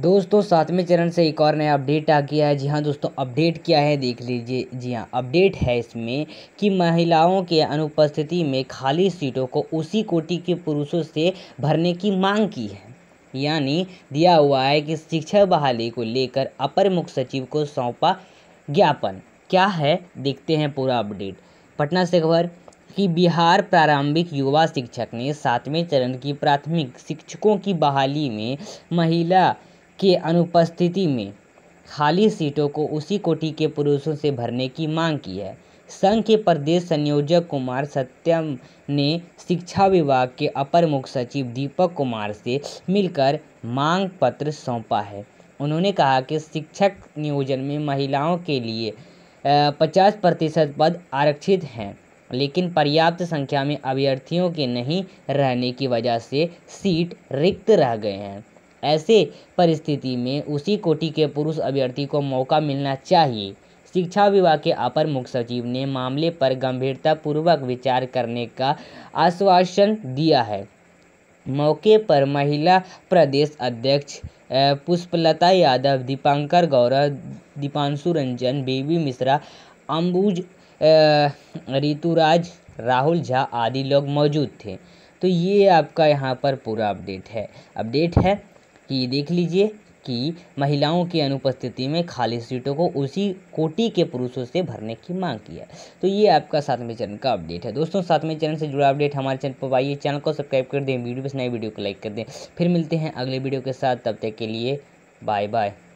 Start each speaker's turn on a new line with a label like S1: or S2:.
S1: दोस्तों सातवें चरण से एक और नया अपडेट आ गया है जी हाँ दोस्तों अपडेट क्या है देख लीजिए जी हाँ अपडेट है इसमें कि महिलाओं के अनुपस्थिति में खाली सीटों को उसी कोटि के पुरुषों से भरने की मांग की है यानी दिया हुआ है कि शिक्षा बहाली को लेकर अपर मुख्य सचिव को सौंपा ज्ञापन क्या है देखते हैं पूरा अपडेट पटना से खबर कि बिहार प्रारंभिक युवा शिक्षक ने सातवें चरण की प्राथमिक शिक्षकों की बहाली में महिला के अनुपस्थिति में खाली सीटों को उसी कोटि के पुरुषों से भरने की मांग की है संघ के प्रदेश संयोजक कुमार सत्यम ने शिक्षा विभाग के अपर मुख्य सचिव दीपक कुमार से मिलकर मांग पत्र सौंपा है उन्होंने कहा कि शिक्षक नियोजन में महिलाओं के लिए पचास प्रतिशत पद आरक्षित हैं लेकिन पर्याप्त संख्या में अभ्यर्थियों के नहीं रहने की वजह से सीट रिक्त रह गए हैं ऐसे परिस्थिति में उसी कोटि के पुरुष अभ्यर्थी को मौका मिलना चाहिए शिक्षा विभाग के अपर मुख्य सचिव ने मामले पर गंभीरतापूर्वक विचार करने का आश्वासन दिया है मौके पर महिला प्रदेश अध्यक्ष पुष्पलता यादव दीपांकर गौरव दीपांशु रंजन बेबी मिश्रा अंबुज ऋतुराज राहुल झा आदि लोग मौजूद थे तो ये आपका यहाँ पर पूरा अपडेट है अपडेट है कि देख लीजिए कि महिलाओं की अनुपस्थिति में खाली सीटों को उसी कोटि के पुरुषों से भरने की मांग की है तो ये आपका सातवें चरण का अपडेट है दोस्तों सातवें चरण से जुड़ा अपडेट हमारे चैनल पर आइए चैनल को सब्सक्राइब कर दें वीडियो पर नए वीडियो को लाइक कर दें फिर मिलते हैं अगले वीडियो के साथ तब तक के लिए बाय बाय